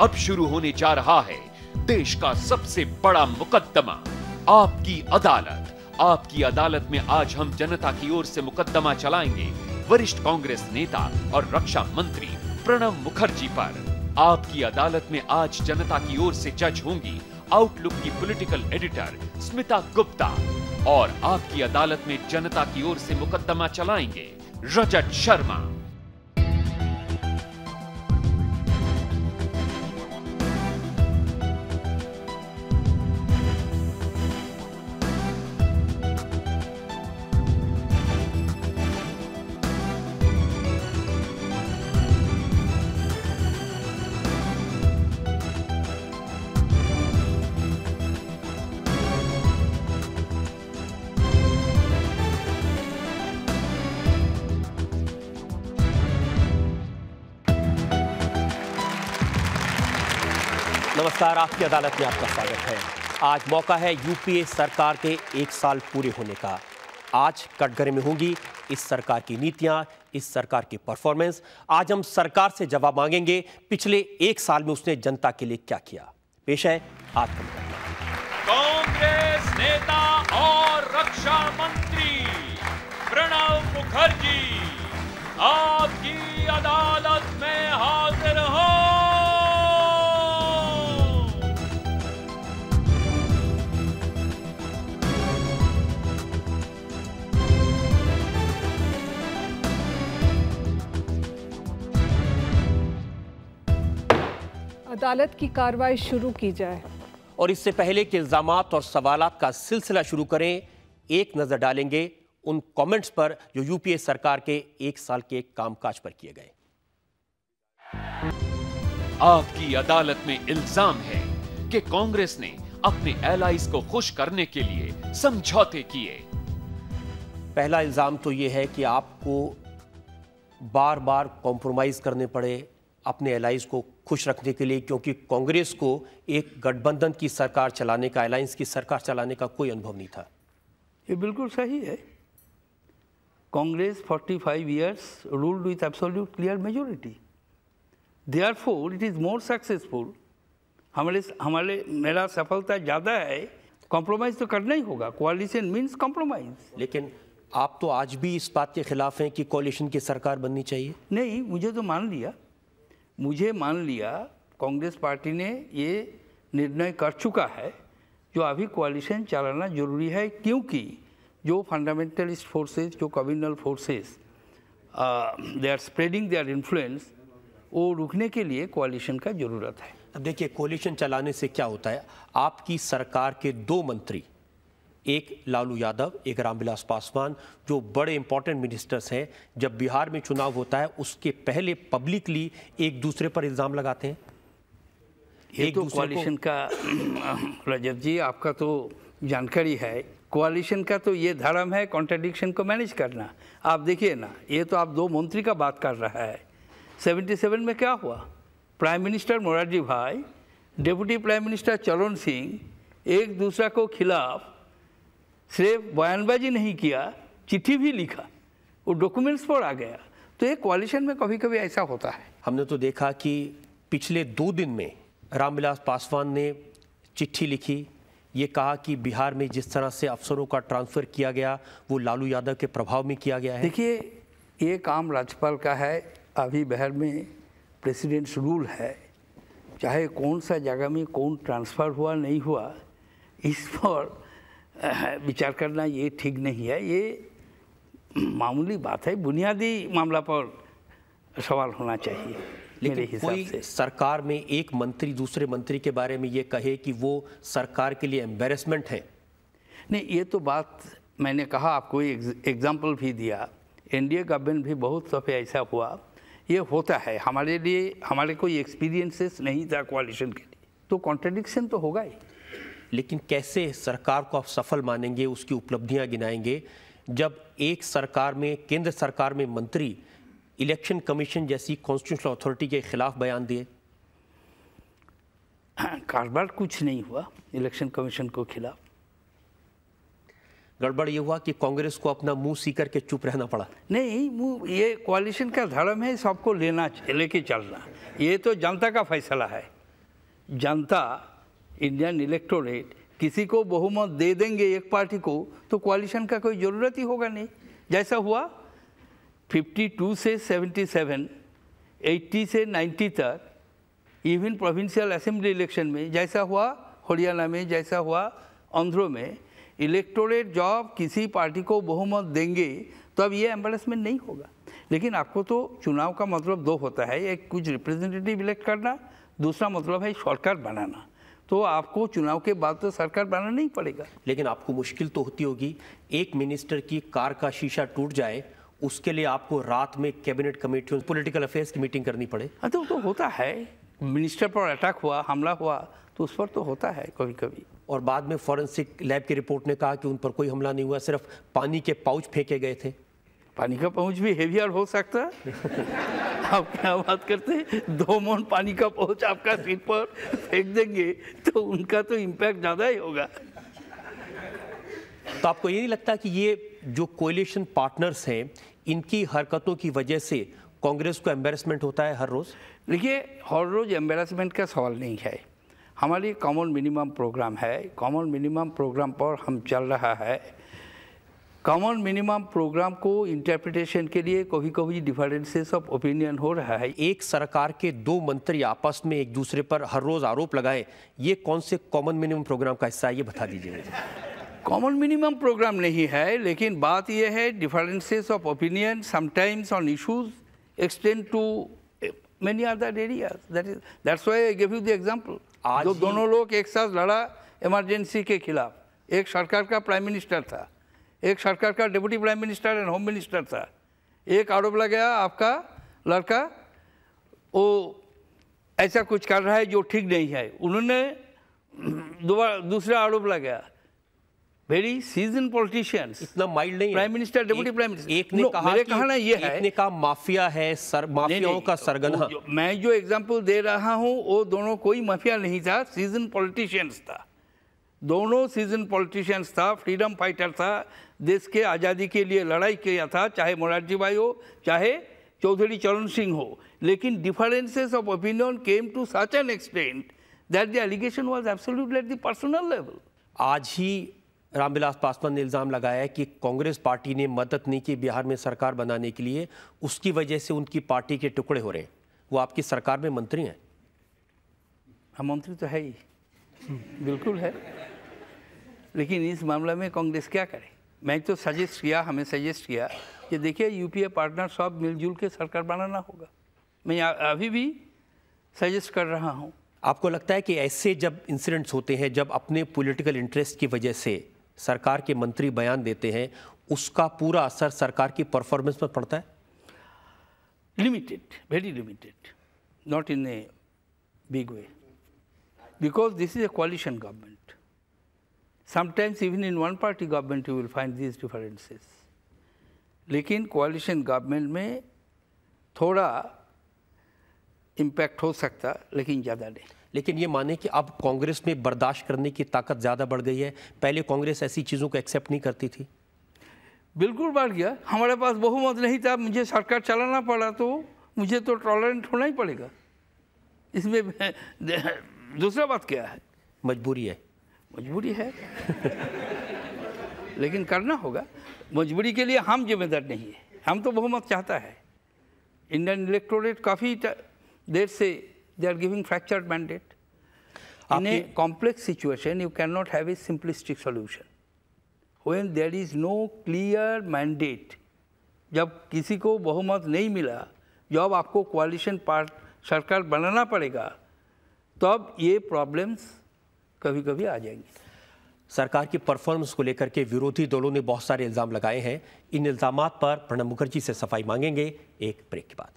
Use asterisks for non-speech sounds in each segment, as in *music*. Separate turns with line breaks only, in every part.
अब शुरू होने जा रहा है देश का सबसे बड़ा मुकदमा आपकी अदालत आपकी अदालत में आज हम जनता की ओर से मुकदमा चलाएंगे वरिष्ठ कांग्रेस नेता और रक्षा मंत्री प्रणब मुखर्जी पर आपकी अदालत में आज जनता की ओर से जज होंगी आउटलुक की पॉलिटिकल एडिटर स्मिता गुप्ता और आपकी अदालत में जनता की ओर से मुकदमा चलाएंगे रजत शर्मा
और आपकी अदालत में आपका स्वागत है आज मौका है यूपीए सरकार के एक साल पूरे होने का आज कटघरे में होंगी इस सरकार की नीतियां इस सरकार की परफॉर्मेंस आज हम सरकार से जवाब मांगेंगे पिछले एक साल में उसने जनता के लिए क्या किया पेश है आज
कांग्रेस नेता और रक्षा मंत्री प्रणब मुखर्जी आपकी अदालत
अदालत की कार्रवाई शुरू की जाए
और इससे पहले कि इल्ज़ाम और सवाल का सिलसिला शुरू करें एक नज़र डालेंगे उन कमेंट्स पर जो यूपीए सरकार के एक साल के कामकाज पर किए गए आपकी अदालत में इल्जाम है कि कांग्रेस ने अपने
एलाइज को खुश करने के लिए समझौते किए
पहला इल्जाम तो यह है कि आपको बार बार कॉम्प्रोमाइज करने पड़े अपने एलाइज को खुश रखने के लिए क्योंकि कांग्रेस को एक गठबंधन की सरकार चलाने का अलायंस की सरकार चलाने का कोई अनुभव नहीं था ये बिल्कुल सही है Congress 45 five years ruled with absolute clear majority
therefore it is more successful हमारे हमारे मेरा सफलता ज़्यादा
है कॉम्प्रोमाइज़ तो करना ही होगा क्वालिशन मीन्स कॉम्प्रोमाइज़ लेकिन आप तो आज भी इस बात के खिलाफ हैं कि कॉलिशन की सरकार बननी चाहिए नहीं मुझे तो मान लिया
मुझे मान लिया कांग्रेस पार्टी ने ये निर्णय कर चुका है जो अभी क्वालिशन चलाना जरूरी है क्योंकि जो फंडामेंटलिस्ट फोर्सेस जो communal forces they are spreading their influence वो रुकने
के लिए क्वालिशन का ज़रूरत है अब देखिए कोलिशन चलाने से क्या होता है आपकी सरकार के दो मंत्री एक लालू यादव एक रामविलास पासवान जो बड़े इंपॉर्टेंट मिनिस्टर्स हैं जब बिहार में चुनाव होता है उसके पहले पब्लिकली एक दूसरे पर इल्ज़ाम लगाते हैं ये तो कोalition
का रजत जी आपका तो जानकारी है क्वालिशन का तो ये धर्म है कॉन्ट्रडिक्शन को मैनेज करना आप देखिए ना ये तो आप दो मंत्री का बात कर रहा है 77 में क्या हुआ प्राइम मिनिस्टर मोरारजी भाई डिप्टी प्राइम मिनिस्टर चरण सिंह एक दूसरा को खिलाफ सिर्फ बयानबाजी नहीं किया चिट्ठी भी लिखा
वो डॉक्यूमेंट्स पर आ गया तो ये क्वालिशन में कभी कभी ऐसा होता है हमने तो देखा कि पिछले दो दिन में रामविलास पासवान ने चिट्ठी लिखी ये कहा कि बिहार में जिस तरह से अफसरों का ट्रांसफ़र किया गया वो लालू यादव के प्रभाव में किया गया है देखिए ये काम राज्यपाल का है अभी बिहार में प्रेसिडेंट्स
रूल है चाहे कौन सा जगह में कौन ट्रांसफ़र हुआ नहीं हुआ इस पर विचार करना ये ठीक नहीं है ये
मामूली बात है बुनियादी मामला पर सवाल होना चाहिए लेकिन कोई सरकार में एक मंत्री दूसरे मंत्री के बारे में ये कहे कि वो सरकार के लिए एम्बेरसमेंट है नहीं ये तो बात मैंने कहा आपको एग्जाम्पल भी
दिया एनडीए गवर्नमेंट भी बहुत सफ़े ऐसा हुआ ये होता है हमारे लिए हमारे
कोई एक्सपीरियंसेस नहीं था क्वालिशन के लिए तो कॉन्ट्रडिक्शन तो होगा ही लेकिन कैसे सरकार को आप सफल मानेंगे उसकी उपलब्धियां गिनाएंगे जब एक सरकार में केंद्र सरकार में मंत्री इलेक्शन कमीशन जैसी कॉन्स्टिट्यूशनल अथॉरिटी के खिलाफ बयान दिए कारोबार कुछ नहीं हुआ इलेक्शन कमीशन को खिलाफ गड़बड़ ये हुआ कि कांग्रेस को अपना मुंह सी करके चुप रहना पड़ा नहीं मुंह ये कोalition का धर्म है सबको लेना लेके चलना
ये तो जनता का फैसला है जनता इंडियन इलेक्टोरेट किसी को बहुमत दे देंगे एक पार्टी को तो क्वालिशन का कोई ज़रूरत ही होगा नहीं जैसा हुआ 52 से 77, 80 से 90 तक इवन प्रोविंशियल असेंबली इलेक्शन में जैसा हुआ हरियाणा में जैसा हुआ आंध्रो में इलेक्टोरेट जॉब किसी पार्टी को बहुमत देंगे तो अब ये एम्बलसमेंट नहीं होगा लेकिन आपको तो चुनाव का मतलब दो होता है एक कुछ रिप्रेजेंटेटिव इलेक्ट करना दूसरा मतलब है सरकार बनाना तो आपको चुनाव के बाद तो सरकार
बनाना नहीं पड़ेगा लेकिन आपको मुश्किल तो होती होगी एक मिनिस्टर की कार का शीशा टूट जाए उसके लिए आपको रात में कैबिनेट कमेटी पॉलिटिकल अफेयर्स की मीटिंग करनी पड़े हाँ तो, तो होता है मिनिस्टर पर अटैक हुआ हमला हुआ तो उस पर तो होता है कभी कभी और बाद में फॉरेंसिक लैब की रिपोर्ट ने कहा कि उन पर कोई हमला नहीं हुआ सिर्फ पानी के पाउच फेंके गए थे पानी का पहुंच भी हेवियर हो सकता है *laughs* आप क्या बात करते हैं दो
मोन पानी का पहुंच आपका सीट पर फेंक देंगे तो उनका तो इम्पैक्ट ज़्यादा ही होगा
तो आपको ये नहीं लगता कि ये जो कोलेशन पार्टनर्स हैं इनकी हरकतों की वजह से कांग्रेस को एम्बेरसमेंट होता है हर रोज़ देखिए
हर रोज़ एम्बेरसमेंट का सवाल नहीं है हमारी कॉमन मिनिमम प्रोग्राम है कॉमन मिनिमम प्रोग्राम पर हम चल रहा है कॉमन मिनिमम प्रोग्राम को
इंटरप्रिटेशन के लिए कभी कभी डिफरेंसेस ऑफ ओपिनियन हो रहा है एक सरकार के दो मंत्री आपस में एक दूसरे पर हर रोज आरोप लगाए ये कौन से कॉमन मिनिमम प्रोग्राम का हिस्सा है ये बता दीजिए मुझे कॉमन मिनिमम प्रोग्राम नहीं है लेकिन बात यह है differences
of opinion sometimes on issues extend to many other areas that is that's give you the example दोनों लोग एक साथ लड़ा इमरजेंसी के खिलाफ एक सरकार का प्राइम मिनिस्टर था एक सरकार का deputy prime minister and home minister था एक आरोप लगाया आपका लड़का वो ऐसा कुछ कर रहा है जो ठीक नहीं है उन्होंने दोबारा दूसरा आरोप लगाया वेरी सीजन पॉलिटिशियंस इतना माइल्ड नहीं prime minister deputy prime minister एक ने कहा मेरे ना ये एक है ने
कहा माफिया है सर माफियाओं का सरगना जो, मैं जो एग्जांपल दे
रहा हूँ वो दोनों कोई माफिया नहीं था सीजन पॉलिटिशियंस था दोनों सीजन पॉलिटिशियंस था फ्रीडम फाइटर था देश के आज़ादी के लिए लड़ाई किया था चाहे मोरारजी भाई हो चाहे चौधरी चरण सिंह हो लेकिन differences of
opinion came to such an extent that the allegation was absolute at the personal level आज ही रामविलास पासवान ने इल्ज़ाम लगाया कि कांग्रेस पार्टी ने मदद नहीं की बिहार में सरकार बनाने के लिए उसकी वजह से उनकी पार्टी के टुकड़े हो रहे हैं वो आपकी सरकार में मंत्री हैं
हम हाँ, मंत्री तो है ही बिल्कुल है लेकिन इस मामला में कांग्रेस क्या करे मैं तो सजेस्ट किया हमें सजेस्ट किया कि देखिए यूपीए पार्टनर सब मिलजुल के सरकार बनाना होगा
मैं अभी भी सजेस्ट कर रहा हूँ आपको लगता है कि ऐसे जब इंसिडेंट्स होते हैं जब अपने पॉलिटिकल इंटरेस्ट की वजह से सरकार के मंत्री बयान देते हैं उसका पूरा असर सरकार की परफॉर्मेंस पर पड़ता है
limited very limited not in a big way because this is a coalition government Sometimes even in one party government you will find these differences लेकिन
coalition गवर्नमेंट में थोड़ा impact हो सकता लेकिन ज़्यादा नहीं लेकिन ये माने कि अब कांग्रेस में बर्दाश्त करने की ताकत ज़्यादा बढ़ गई है पहले कांग्रेस ऐसी चीज़ों को एक्सेप्ट नहीं करती थी बिल्कुल बढ़ गया हमारे
पास बहुमत नहीं था मुझे सरकार चलाना पड़ा तो मुझे तो टॉलरेंट होना ही पड़ेगा इसमें *laughs* दूसरा बात क्या है मजबूरी है मजबूरी है लेकिन करना होगा मजबूरी के लिए हम जिम्मेदार नहीं है हम तो बहुमत चाहता है इंडियन इलेक्टोरेट काफ़ी देर से they are giving fracture mandate in a complex situation you can not have a simplistic solution when there is no clear mandate जब किसी को बहुमत नहीं मिला जब आपको क्वालिशन पार्ट सरकार बनाना
पड़ेगा तब ये प्रॉब्लम्स कभी कभी आ जाएंगी सरकार की परफॉर्मेंस को लेकर के विरोधी दलों ने बहुत सारे इल्ज़ाम लगाए हैं इन इल्ज़ाम पर प्रणब मुखर्जी से सफाई मांगेंगे एक ब्रेक के बाद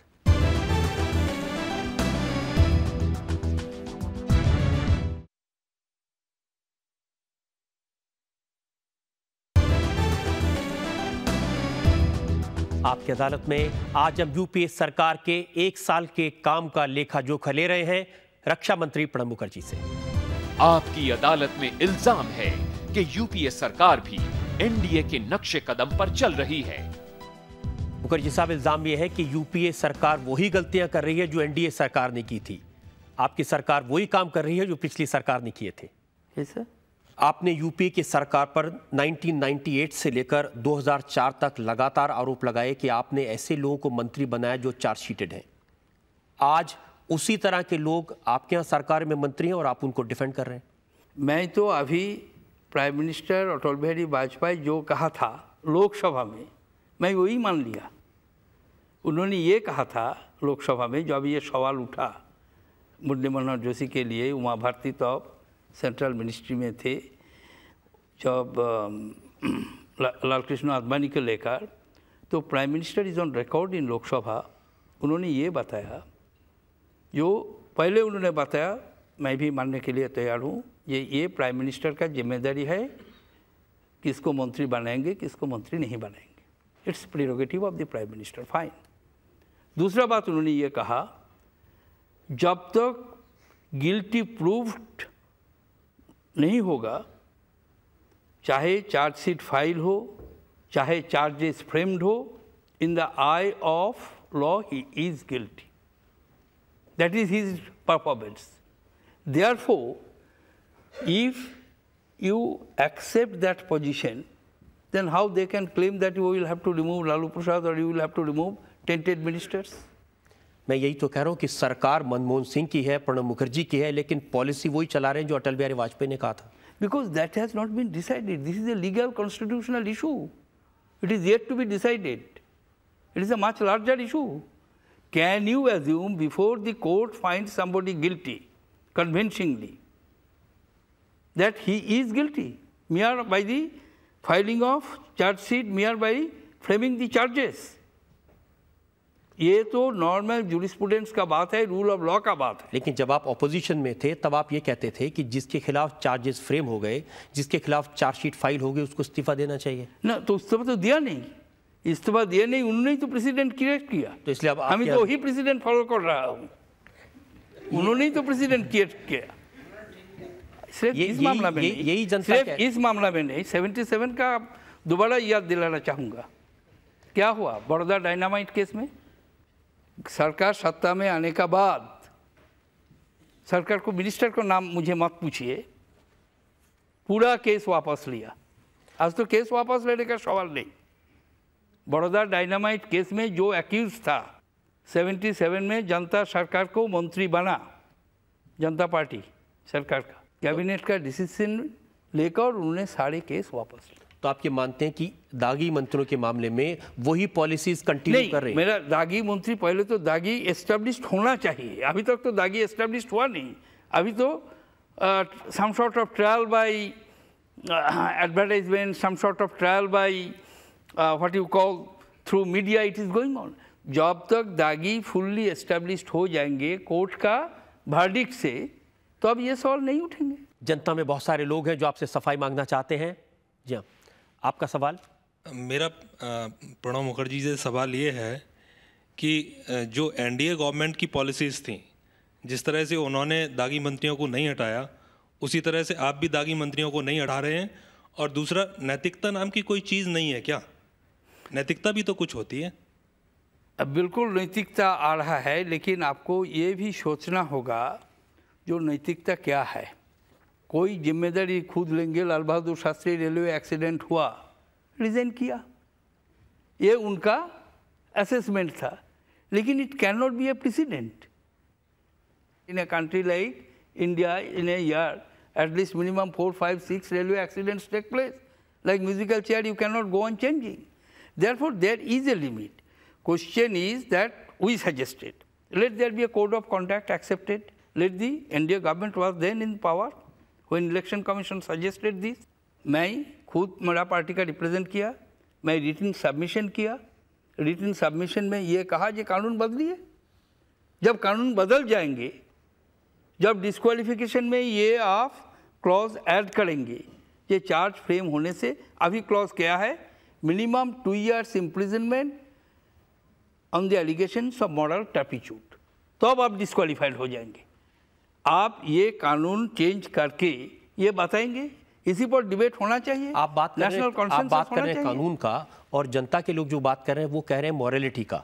आपकी अदालत में आज हम यूपीए सरकार के एक साल के काम का लेखा जोखा ले रहे हैं रक्षा मंत्री प्रणब मुखर्जी से आपकी अदालत में इल्जाम है कि यूपीए सरकार भी एनडीए के नक्शे कदम पर चल रही है मुखर्जी साहब इल्जाम यह है कि यूपीए सरकार वही गलतियां कर रही है जो एनडीए सरकार ने की थी आपकी सरकार वही काम कर रही है जो पिछली सरकार ने किए थे सर आपने यूपी की सरकार पर 1998 से लेकर 2004 तक लगातार आरोप लगाए कि आपने ऐसे लोगों को मंत्री बनाया जो चार्जशीटेड हैं आज उसी तरह के लोग आपके यहाँ सरकार में मंत्री हैं और आप उनको डिफेंड कर रहे हैं मैं तो अभी प्राइम मिनिस्टर अटल बिहारी वाजपेयी जो कहा था लोकसभा में मैं वही
मान लिया उन्होंने ये कहा था लोकसभा में जो अभी ये सवाल उठा मुरली मनोहर जोशी के लिए उमा भारती तो सेंट्रल मिनिस्ट्री में थे जब लाल कृष्ण आडवाणी को लेकर तो prime minister is on record in Lok Sabha उन्होंने ये बताया जो पहले उन्होंने बताया मैं भी मानने के लिए तैयार हूँ ये ये प्राइम मिनिस्टर का जिम्मेदारी है किसको मंत्री बनाएंगे किसको मंत्री नहीं बनाएंगे it's prerogative of the prime minister fine दूसरा बात उन्होंने ये कहा जब तक गिल्टी प्रूफ्ड नहीं होगा चाहे चार्जशीट फाइल हो चाहे चार्जेस फ्रेम्ड हो in the eye of law he is guilty That is his performance. Therefore, if you accept that position, then how they can claim that you will have to remove Lalu Prasad
और you will have to remove tainted ministers? मैं यही तो कह रहा हूँ कि सरकार मनमोहन सिंह की है प्रणब मुखर्जी की है लेकिन पॉलिसी वही चला रहे हैं जो अटल बिहारी वाजपेयी ने कहा था because that has
not been decided this is a legal constitutional issue it is yet to be decided it is a much larger issue Can you assume before the court finds somebody guilty, convincingly, that he is guilty, mere by the filing of charge sheet, mere by framing the charges?
ये तो normal जूरिस्पूडेंट्स का बात है rule of law का बात है लेकिन जब आप अपोजिशन में थे तब आप ये कहते थे कि जिसके खिलाफ चार्जेस फ्रेम हो गए जिसके खिलाफ चार्जशीट फाइल हो गई उसको इस्तीफा देना चाहिए
ना तो इस्तीफा तो दिया नहीं इस्तीफा दिया नहीं उन्होंने तो प्रेसिडेंट क्रिएट किया तो इसलिए अब हमें तो वही प्रेसिडेंट फॉलो कर रहा हूँ उन्होंने तो प्रेसिडेंट क्रिएट किया सिर्फ इस मामला में यही सिर्फ इस मामला में नहीं सेवेंटी सेवन का दोबारा याद दिलाना चाहूँगा क्या हुआ बड़ौदा डायनामाइट केस में सरकार सत्ता में आने का बाद सरकार को मिनिस्टर को नाम मुझे मत पूछिए पूरा केस वापस लिया आज तो केस वापस लेने का सवाल नहीं बड़ौदा डायनामाइट केस में जो एक्यूज था 77 में जनता सरकार को मंत्री बना
जनता पार्टी सरकार का कैबिनेट का डिसीजन लेकर उन्होंने सारे केस वापस लिया तो आप ये मानते हैं कि दागी मंत्रियों के मामले में वही पॉलिसीज कंटिन्यू कर रहे हैं मेरा दागी मंत्री पहले तो दागी एस्टेब्लिश होना चाहिए अभी तक तो
दागी एस्टेब्लिश हुआ नहीं अभी तो some sort of trial by advertisement some sort of trial by uh, what you call through media it is going on जॉब तक दागी फुल्ली एस्टेब्लिश्ड हो जाएंगे कोर्ट का
वर्डिक्ट से तो अब ये सवाल नहीं उठेंगे जनता में बहुत सारे लोग हैं जो आपसे सफाई मांगना चाहते हैं जी हाँ आपका सवाल मेरा प्रणब मुखर्जी से सवाल ये है कि जो एनडीए गवर्नमेंट की पॉलिसीज़ थी जिस तरह से उन्होंने दागी मंत्रियों को नहीं हटाया उसी तरह से आप भी दागी मंत्रियों को नहीं हटा रहे हैं और दूसरा नैतिकता नाम की कोई चीज़ नहीं है क्या नैतिकता भी तो कुछ होती
है अब बिल्कुल नैतिकता आ रहा है लेकिन आपको ये भी सोचना होगा जो नैतिकता क्या है कोई जिम्मेदारी खुद लेंगे लाल बहादुर शास्त्री रेलवे एक्सीडेंट हुआ रिजाइन किया ये उनका असेसमेंट था लेकिन it can not be a precedent in a country like India in a year at least minimum four five six railway accidents take place like musical chair you can not go on changing Therefore, there is a limit. Question is that we suggested, let there be a code of conduct accepted. Let the NDA government was then in power when election commission suggested this मैं खुद मेरा party का represent किया मैं written submission किया written submission में ये कहा ये कानून बदलिए जब कानून बदल जाएंगे जब डिस्क्वालिफिकेशन में ये आप क्लॉज ऐड करेंगे ये चार्ज फ्रेम होने से अभी क्लॉज क्या है minimum two years imprisonment on the allegations of moral turpitude तो अब आप डिस्कालीफाइड हो जाएंगे आप ये कानून चेंज करके ये बताएंगे इसी पर डिबेट होना चाहिए आप बात नेशनल आप बात कर रहे हैं कानून
का और जनता के लोग जो बात कर रहे हैं वो कह रहे हैं मॉरलिटी का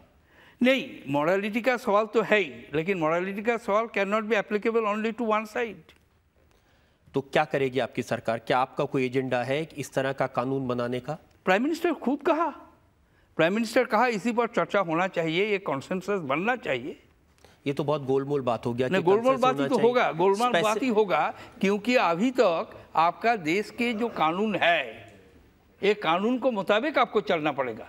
नहीं मॉरलिटी का सवाल तो है ही लेकिन मॉरलिटी का सवाल can
not be applicable only to one side तो क्या करेगी आपकी सरकार क्या आपका कोई एजेंडा है कि इस तरह का कानून बनाने का प्राइम मिनिस्टर खुद कहा प्राइम मिनिस्टर कहा इसी पर चर्चा होना चाहिए ये कॉन्सेंसस बनना चाहिए ये तो बहुत गोलमोल बात हो गया
गोलमोल बात ही तो होगा गोलमोल बात ही होगा क्योंकि अभी तक आपका देश के जो कानून है ये कानून को मुताबिक आपको चलना पड़ेगा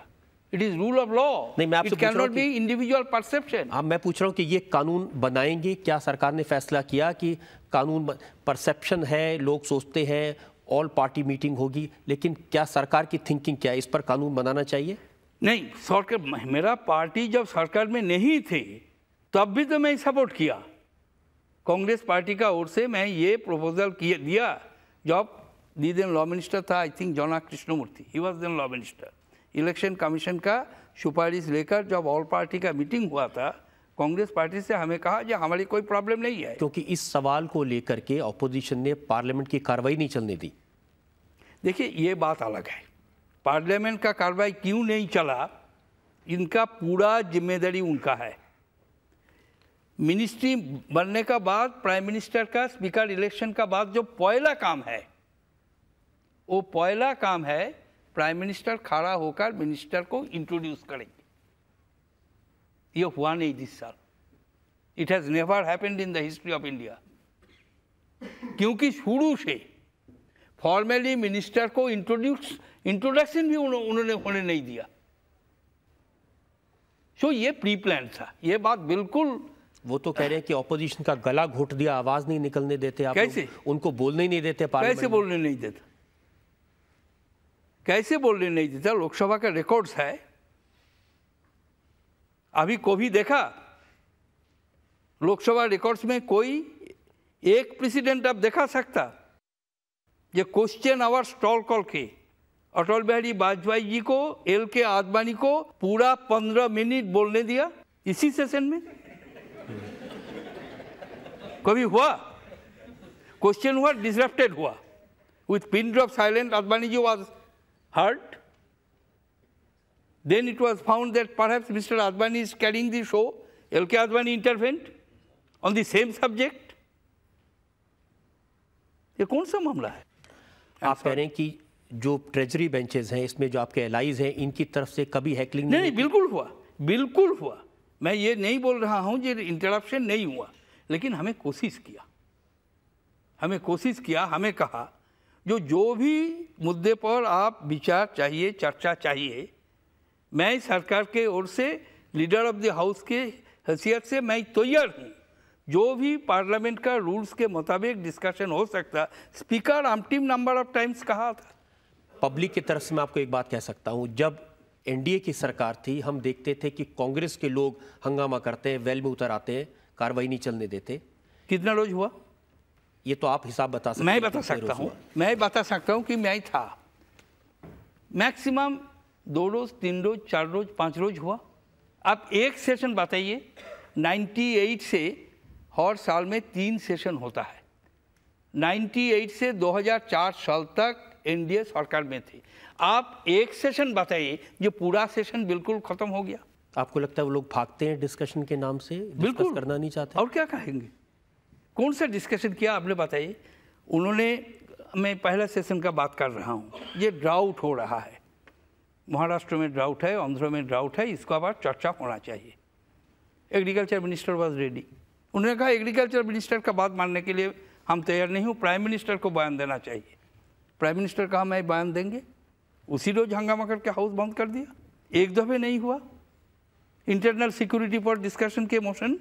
it is rule of law नहीं मैं आपसे पूछ रहा बी
इंडिविजुअल परसेप्शन
अब मैं पूछ रहा हूँ कि ये कानून बनाएंगे क्या सरकार ने फैसला किया कि कानून परसेप्शन है लोग सोचते हैं ऑल पार्टी मीटिंग होगी लेकिन क्या सरकार की थिंकिंग क्या है इस पर कानून बनाना चाहिए नहीं
सरकार मेरा पार्टी जब सरकार में नहीं थी तब भी तो मैं सपोर्ट किया कांग्रेस पार्टी का ओर से मैं ये प्रपोजल किया दिया जब दी दिन लॉ मिनिस्टर था I think Jana Krishnamurthy he was then law minister election commission का सुपारिश लेकर जब ऑल पार्टी का मीटिंग हुआ था कांग्रेस पार्टी से हमें कहा कि हमारी कोई प्रॉब्लम
नहीं है क्योंकि इस सवाल को लेकर के अपोजिशन ने पार्लियामेंट की कार्रवाई नहीं चलने दी
देखिए ये बात अलग है पार्लियामेंट का कार्रवाई क्यों नहीं चला इनका पूरा जिम्मेदारी उनका है मिनिस्ट्री बनने का बाद प्राइम मिनिस्टर का स्पीकर इलेक्शन का बाद जो पहला काम है वो पहला काम है प्राइम मिनिस्टर खड़ा होकर मिनिस्टर को इंट्रोड्यूस करें year 180 साल it has never happened in the history of India क्योंकि शुरू से फॉर्मली मिनिस्टर को इंट्रोड्यूस इंट्रोडक्शन भी उन्होंने होने नहीं दिया
सो ये प्री प्लान था ये बात बिल्कुल वो तो कह रहे हैं कि ऑपोजिशन का गला घोट दिया आवाज नहीं निकलने देते आप कैसे उनको बोलने ही नहीं देते कैसे बोलने नहीं देता कैसे बोलने नहीं देता लोकसभा का रिकॉर्ड्स है
अभी को भी देखा लोकसभा रिकॉर्ड्स में कोई एक प्रेसिडेंट अब देखा सकता ये क्वेश्चन आवर स्टॉल कॉल के अटल बिहारी वाजपेयी जी को एल के आडवाणी को पूरा पंद्रह मिनट बोलने दिया इसी सेशन में कभी हुआ क्वेश्चन हुआ डिसरप्टेड हुआ with pin drop silent Advani ji was heard Then it was found that perhaps Mr. Advani is carrying the show. L.K. Advani intervened on the same
subject. ये कौन सा मामला है आप कह रहे हैं कि जो ट्रेजरी बेंचेस हैं इसमें जो आपके एलाइज हैं इनकी तरफ से कभी हैकलिंग नहीं, नहीं बिल्कुल हुआ बिल्कुल हुआ मैं ये नहीं बोल रहा हूँ जो इंटरप्शन नहीं हुआ लेकिन
हमें कोशिश किया हमें कोशिश किया हमें कहा जो जो भी मुद्दे पर आप विचार चाहिए चर्चा चाहिए मैं सरकार के ओर से लीडर ऑफ द हाउस के हैसियत से मैं तैयार हूँ जो भी पार्लियामेंट का रूल्स के मुताबिक डिस्कशन हो सकता speaker umpteen number of times
कहा था पब्लिक की तरफ से मैं आपको एक बात कह सकता हूँ जब एनडीए की सरकार थी हम देखते थे कि कांग्रेस के लोग हंगामा करते हैं वेल में उतर आते हैं कार्रवाई नहीं चलने देते कितना रोज हुआ ये तो आप हिसाब बता सकते मैं बता सकता हूँ मैं बता सकता हूँ कि
मैं था मैक्सिमम दो रोज तीन रोज चार रोज पाँच रोज हुआ आप एक सेशन बताइए 98 से हर साल में तीन सेशन होता है 98 से 2004 साल तक
एनडीए सरकार में थी आप एक सेशन बताइए जो पूरा सेशन बिल्कुल खत्म हो गया आपको लगता है वो लोग भागते हैं डिस्कशन के नाम से बिल्कुल करना नहीं चाहते और क्या कहेंगे कौन सा डिस्कशन किया आपने बताइए उन्होंने मैं पहला सेशन का बात
कर रहा हूँ ये ड्राउट हो रहा है महाराष्ट्र में ड्राउट है आंध्र में ड्राउट है इसको आबार चर्चा होना चाहिए एग्रीकल्चर मिनिस्टर वॉज रेडी उन्होंने कहा एग्रीकल्चर मिनिस्टर का बात मानने के लिए हम तैयार नहीं हूँ प्राइम मिनिस्टर को बयान देना चाहिए प्राइम मिनिस्टर कहा मैं बयान देंगे उसी रोज हंगामा करके हाउस बंद कर दिया एक दफे नहीं हुआ इंटरनल सिक्योरिटी पर डिस्कशन के मोशन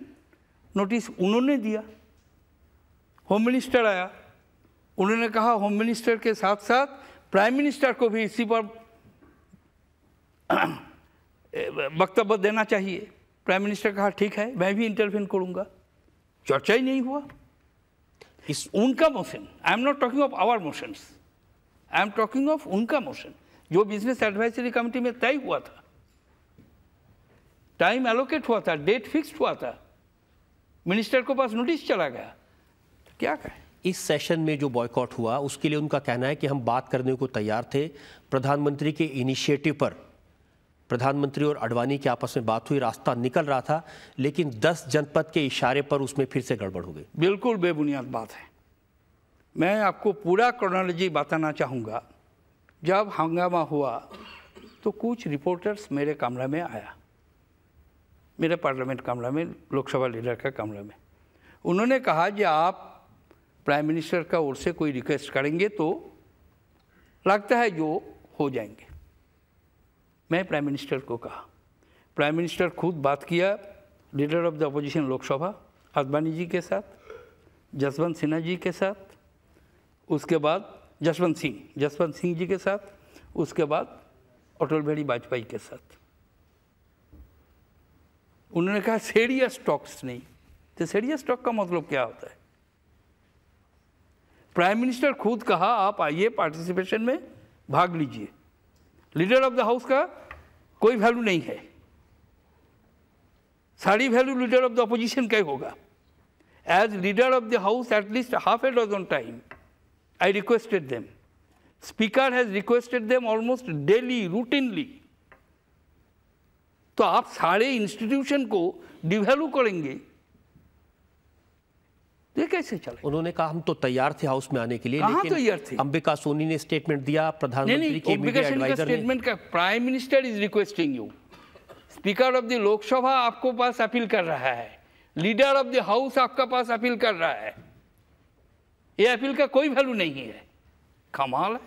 नोटिस उन्होंने दिया होम मिनिस्टर आया उन्होंने कहा होम मिनिस्टर के साथ साथ प्राइम मिनिस्टर को भी इसी पर *clears throat* वक्तव्य देना चाहिए प्राइम मिनिस्टर कहा ठीक है मैं भी इंटरफेन करूंगा चर्चा ही नहीं हुआ इस उनका motion I am not talking of our motions I am talking of उनका मोशन जो बिजनेस एडवाइजरी कमेटी में तय हुआ था टाइम एलोकेट हुआ था डेट फिक्स्ड हुआ था मिनिस्टर को पास नोटिस चला गया
क्या कहें इस सेशन में जो बॉयकॉट हुआ उसके लिए उनका कहना है कि हम बात करने को तैयार थे प्रधानमंत्री के इनिशिएटिव पर प्रधानमंत्री और अडवाणी की आपस में बात हुई रास्ता निकल रहा था लेकिन दस जनपद के इशारे पर उसमें फिर से गड़बड़ हो गई
बिल्कुल बेबुनियाद बात है मैं आपको पूरा क्रोनोलॉजी बताना चाहूँगा जब हंगामा हुआ तो कुछ रिपोर्टर्स मेरे कमरे में आया मेरे पार्लियामेंट कमरे में लोकसभा लीडर का कमरे में उन्होंने कहा कि आप प्राइम मिनिस्टर का ओर से कोई रिक्वेस्ट करेंगे तो लगता है जो हो जाएंगे મે પ્રાઇમ મિનિસ્ટર કો કહા પ્રાઇમ મિનિસ્ટર ખુદ બાત કિયા leader of the opposition Lok Sabha અર્હનીજી કે સાથ જસવંત સિંહાજી કે સાથ ઉસકે બાદ જસવંત સિંહ જસવંત સિંહજી કે સાથ ઉસકે બાદ ઓટોલ ભેડી બાજપાઈ કે સાથ ઉનહોને કહા સિરિયસ સ્ટોક્સ નહીં ધ સિરિયસ સ્ટોક કા મતલબ ક્યા હોતા હૈ પ્રાઇમ મિનિસ્ટર ખુદ કહા આપ આઈએ પાર્ટિસિપેશન મે ભાગ લીજીએ लीडर ऑफ द हाउस का कोई वैल्यू नहीं है सारी value leader of the opposition का ही होगा as leader of the house at least half a dozen time I requested them speaker has requested them almost daily routinely तो आप सारे इंस्टीट्यूशन को डिवेल्यू करेंगे
तो ये कैसे चले उन्होंने कहा हम तो तैयार थे हाउस में आने के लिए लेकिन तैयार थे अंबिका सोनी ने स्टेटमेंट दिया प्रधानमंत्री के स्टेटमेंट
का prime minister is requesting you speaker of the Lok Sabha आपको पास अपील कर रहा है लीडर ऑफ द हाउस आपका पास अपील कर रहा है ये अपील का कोई वैल्यू नहीं है कमाल है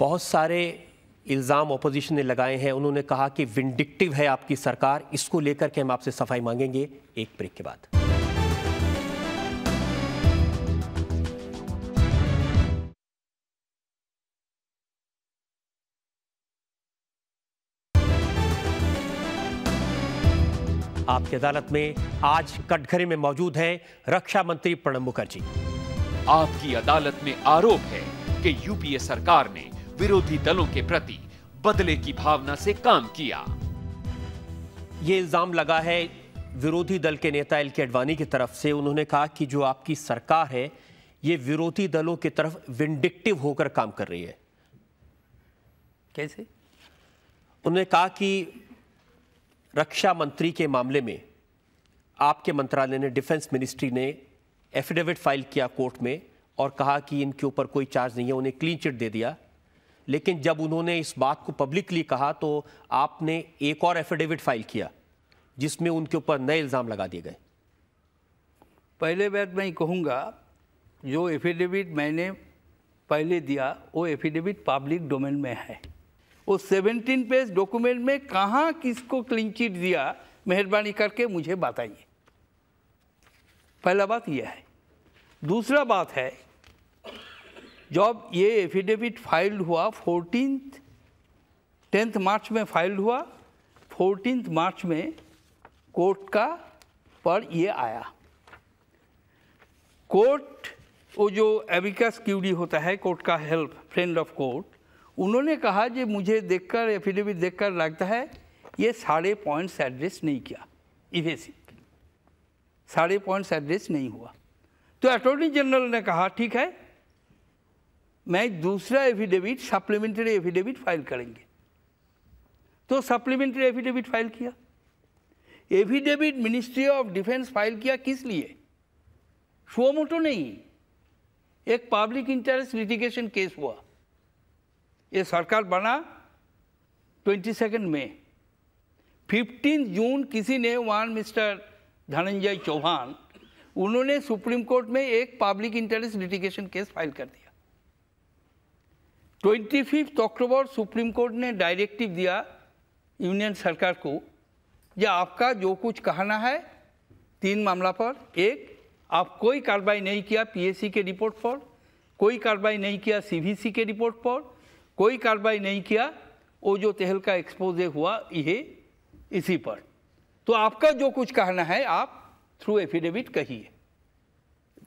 बहुत सारे इल्ज़ाम अपोजिशन ने लगाए हैं उन्होंने कहा कि विंडिक्टिव है आपकी सरकार इसको लेकर के हम आपसे सफाई मांगेंगे एक ब्रेक के बाद आपकी अदालत में आज कटघरे में मौजूद हैं रक्षा मंत्री प्रणब मुखर्जी आपकी
अदालत में आरोप है कि यूपीए सरकार ने विरोधी दलों के प्रति
बदले की भावना से काम किया ये इल्जाम लगा है विरोधी दल के नेता एल के अडवाणी की तरफ से उन्होंने कहा कि जो आपकी सरकार है ये विरोधी दलों की तरफ विंडिक्टिव होकर काम कर रही है कैसे उन्होंने कहा कि रक्षा मंत्री के मामले में आपके मंत्रालय ने डिफेंस मिनिस्ट्री ने एफिडेविट फाइल किया कोर्ट में और कहा कि इनके ऊपर कोई चार्ज नहीं है उन्हें क्लीन चिट दे दिया लेकिन जब उन्होंने इस बात को पब्लिकली कहा तो आपने एक और एफिडेविट फाइल किया जिसमें उनके ऊपर नए इल्ज़ाम लगा दिए गए पहले बात मैं कहूँगा जो एफिडेविट
मैंने पहले दिया वो एफिडेविट पब्लिक डोमेन में है वो 17 पेज डॉक्यूमेंट में कहाँ किसको क्लीन चिट दिया मेहरबानी करके मुझे बताइए पहला बात यह है दूसरा बात है जब ये एफिडेविट फाइल्ड हुआ फोर्टीन टेंथ मार्च में फाइल्ड हुआ फोर्टीन मार्च में कोर्ट का पर ये आया कोर्ट वो जो एविकस क्यूडी होता है कोर्ट का हेल्प फ्रेंड ऑफ कोर्ट उन्होंने कहा जी मुझे देखकर एफिडेविट देखकर लगता है ये सारे पॉइंट्स एड्रेस नहीं किया इवेसिव सारे पॉइंट्स एड्रेस नहीं हुआ तो अटॉर्नी जनरल ने कहा ठीक है मैं दूसरा एफिडेविट सप्लीमेंट्री एफिडेविट फाइल करेंगे तो सप्लीमेंट्री एफिडेविट फाइल किया affidavit ministry of defence file किया किस लिए शो मोटो नहीं एक पब्लिक इंटरेस्ट लिटिगेशन केस हुआ ये सरकार बना ट्वेंटी सेकेंड में फिफ्टीन जून किसी ने वन मिस्टर धनंजय चौहान उन्होंने सुप्रीम कोर्ट में एक public interest litigation case file कर दिया twenty fifth October supreme court ने डायरेक्टिव दिया यूनियन सरकार को जो आपका जो कुछ कहना है तीन मामला पर एक आप कोई कार्रवाई नहीं किया पीएसी के रिपोर्ट पर कोई कार्रवाई नहीं किया सीबीसी के रिपोर्ट पर कोई कार्रवाई नहीं किया वो जो तेहल का एक्सपोजे हुआ ये इसी पर तो आपका जो कुछ कहना है आप थ्रू एफिडेविट कहिए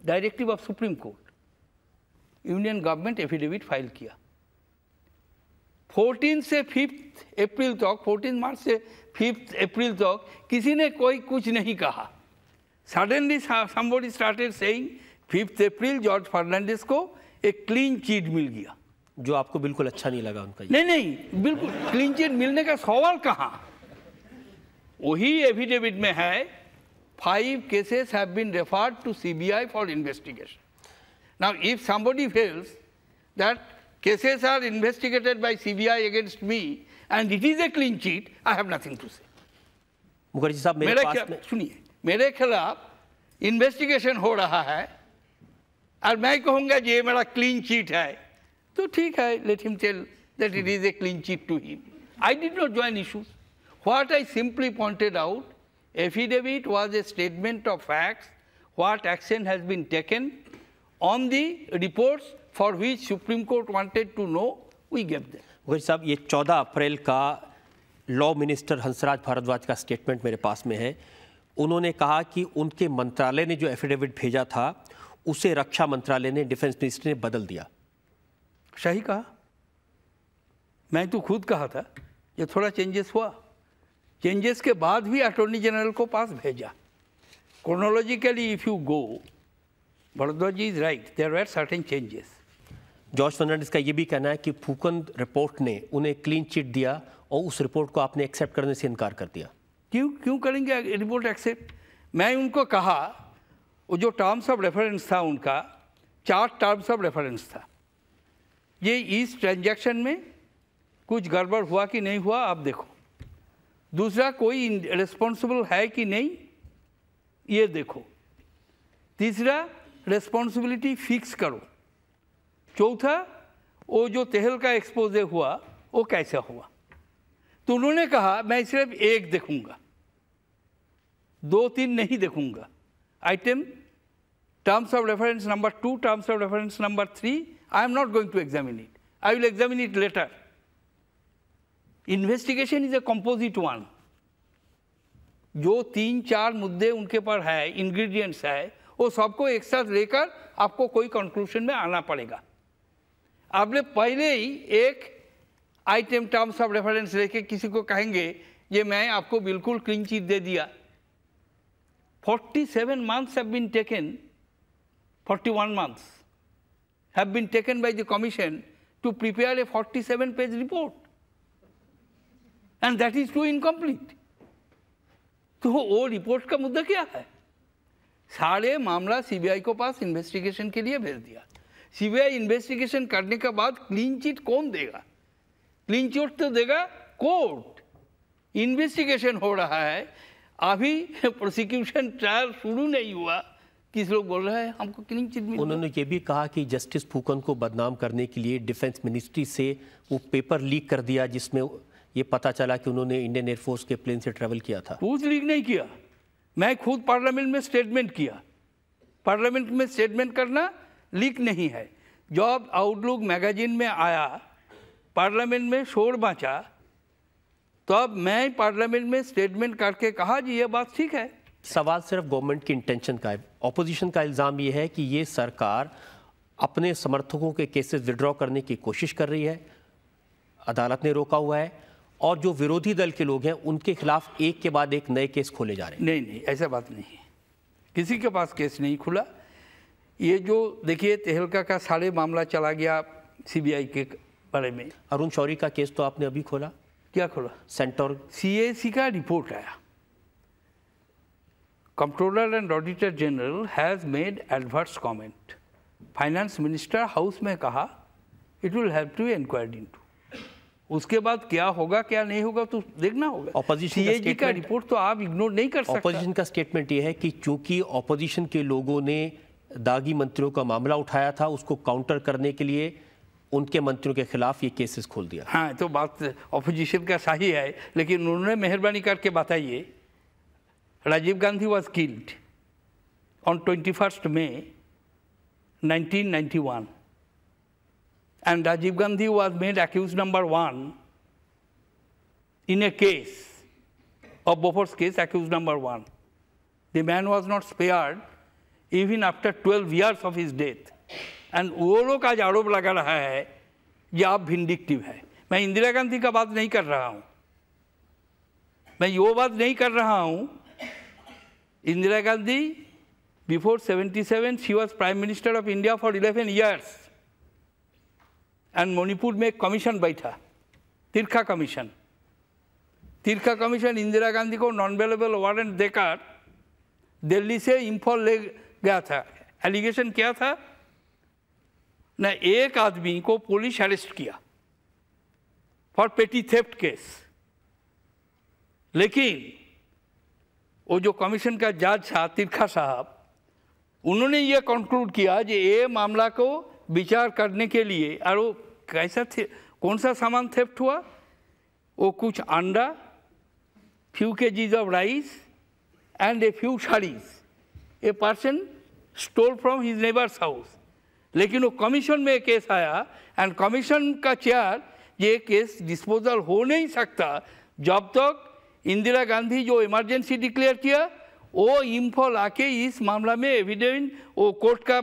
directive of supreme court union government affidavit file किया फोर्टीन से फिफ्थ अप्रैल तक फोर्टीन मार्च से फिफ्थ अप्रैल तक किसी ने कोई कुछ नहीं कहा suddenly somebody started saying fifth April George Fernandes
को एक क्लीन चीट मिल गया जो आपको बिल्कुल अच्छा नहीं लगा उनका
नहीं नहीं बिल्कुल क्लीन चीट मिलने का सवाल कहाँ वही एफिडेविट में है five cases have been referred to CBI for investigation now if somebody feels that cases are investigated by CBI against me and it is a clean cheat, I have nothing to say.
Mukherjee साहब मेरे, मेरे पास में
सुनिए मेरे खिलाफ investigation हो रहा है और मैं कहूँगा ये मेरा क्लीन चीट है तो ठीक है let him tell that it is a clean cheat to him. I did not join issues. What I simply pointed out, affidavit was a statement of facts, what action has been taken on the
reports for which supreme court wanted to know we gave they वही साहब ये 14 अप्रैल का law minister Hansraj Bhardwaj का statement मेरे पास में है उन्होंने कहा कि उनके मंत्रालय ने जो एफिडेविट भेजा था उसे रक्षा मंत्रालय ने डिफेंस मिनिस्ट्री ने बदल दिया सही कहा मैं तो खुद कहा
था ये थोड़ा चेंजेस हुआ चेंजेस के बाद भी अटोर्नी जनरल को पास भेजा
chronologically if you go Bhardwaj is right there are certain changes George Fernandes का ये भी कहना है कि फूकंद रिपोर्ट ने उन्हें क्लीन चिट दिया और उस रिपोर्ट को आपने एक्सेप्ट करने से इनकार कर दिया
क्यों क्यों करेंगे रिपोर्ट एक्सेप्ट मैं उनको कहा वो जो टर्म्स ऑफ रेफरेंस था उनका चार टर्म्स ऑफ रेफरेंस था ये इस ट्रांजेक्शन में कुछ गड़बड़ हुआ कि नहीं हुआ आप देखो दूसरा कोई रिस्पॉन्सिबल है कि नहीं ये देखो तीसरा रिस्पॉन्सिबिलिटी फिक्स करो चौथा वो जो तेहल का एक्सपोजर हुआ वो कैसा हुआ तो उन्होंने कहा मैं सिर्फ एक देखूंगा दो तीन नहीं देखूंगा item terms of reference number two terms of reference number three I am not going to examine it I will examine it later investigation is a composite one जो तीन चार मुद्दे उनके पर है इंग्रेडिएंट्स है वो सबको एक साथ लेकर आपको कोई कंक्लूशन में आना पड़ेगा आपने पहले ही एक आइटम टर्म्स ऑफ रेफरेंस लेके किसी को कहेंगे ये मैं आपको बिल्कुल क्लीन चीट दे दिया 47 seven months have been taken 41 one months have been taken by the commission to prepare a 47 seven page report and that is too incomplete तो वो रिपोर्ट का मुद्दा क्या है सारे मामला सीबीआई को पास इन्वेस्टिगेशन के लिए भेज दिया सीबीआई इन्वेस्टिगेशन करने के बाद क्लीन चिट कौन देगा क्लीन चिट तो देगा कोर्ट इन्वेस्टिगेशन हो रहा है अभी प्रोसिक्यूशन *laughs* ट्रायल शुरू नहीं हुआ किस लोग बोल रहे हैं हमको क्लीन चिट मिली उन्होंने
ये भी कहा कि जस्टिस फूकन को बदनाम करने के लिए डिफेंस मिनिस्ट्री से वो पेपर लीक कर दिया जिसमें ये पता चला कि उन्होंने इंडियन एयरफोर्स के प्लेन से ट्रेवल किया था
कुछ लीक नहीं किया मैं खुद पार्लियामेंट में स्टेटमेंट किया पार्लियामेंट में स्टेटमेंट करना लीक नहीं है जॉब आउटलुक मैगजीन में आया पार्लियामेंट में शोर बाँचा
तो अब मैं पार्लियामेंट में स्टेटमेंट करके कहा जी ये बात ठीक है सवाल सिर्फ गवर्नमेंट की इंटेंशन का है ऑपोजिशन का इल्ज़ाम ये है कि ये सरकार अपने समर्थकों के केसेस विड्रॉ करने की कोशिश कर रही है अदालत ने रोका हुआ है और जो विरोधी दल के लोग हैं उनके खिलाफ एक के बाद एक नए केस खोले जा रहे हैं नहीं नहीं ऐसा बात नहीं है किसी के पास केस नहीं खुला ये जो देखिए तेहलका का सारे मामला चला गया सीबीआई के बारे में अरुण शौरी का केस तो आपने अभी खोला क्या खोला सेंटर सीएसी का रिपोर्ट आया
controller and auditor general has made adverse comment finance minister house में कहा it will have to inquired into उसके बाद क्या होगा क्या नहीं होगा तो देखना होगा
ऑपोजिशन का, का
रिपोर्ट तो आप इग्नोर नहीं कर सकते ऑपोजिशन
का स्टेटमेंट ये है कि चूंकि ऑपोजिशन के लोगों ने दागी मंत्रियों का मामला उठाया था उसको काउंटर करने के लिए उनके मंत्रियों के खिलाफ ये केसेस खोल दिया हाँ तो बात ऑपोजिशन
का सही है लेकिन उन्होंने मेहरबानी करके बताइए Rajiv Gandhi was killed on twenty first May one and Rajiv Gandhi was made accused number one in a case of Bofors case accused number one the man was not spared even after twelve years of his death and वो लोग आज आरोप लगा रहा है कि आप भिंडिक्टिव है मैं इंदिरा गांधी का बात नहीं कर रहा हूँ मैं यो बात नहीं कर रहा हूँ Indira Gandhi before 77 she was prime minister of India for 11 years and Manipur में एक कमीशन बैठा तिरखा कमीशन तिरखा कमीशन इंदिरा गांधी को नॉन वेलेबल वारंट देकर दिल्ली से इम्फॉल ले गया था एलिगेशन क्या था न एक आदमी को पुलिस अरेस्ट किया फॉर पेटी थेफ्ट केस लेकिन वो जो कमीशन का जज था तिरखा साहब उन्होंने ये कंक्लूड किया कि ये मामला को विचार करने के लिए और वो कैसा थे कौन सा सामान थेफ्ट हुआ वो कुछ अंडा few kgs of rice and a few saris a person stole from his neighbours house लेकिन वो कमीशन में केस आया एंड कमीशन का चेयर ये केस डिस्पोजल हो नहीं सकता जब तक इंदिरा गांधी जो इमरजेंसी डिक्लेयर किया वो इम्फॉल आके इस मामला में एविडेंट वो कोर्ट का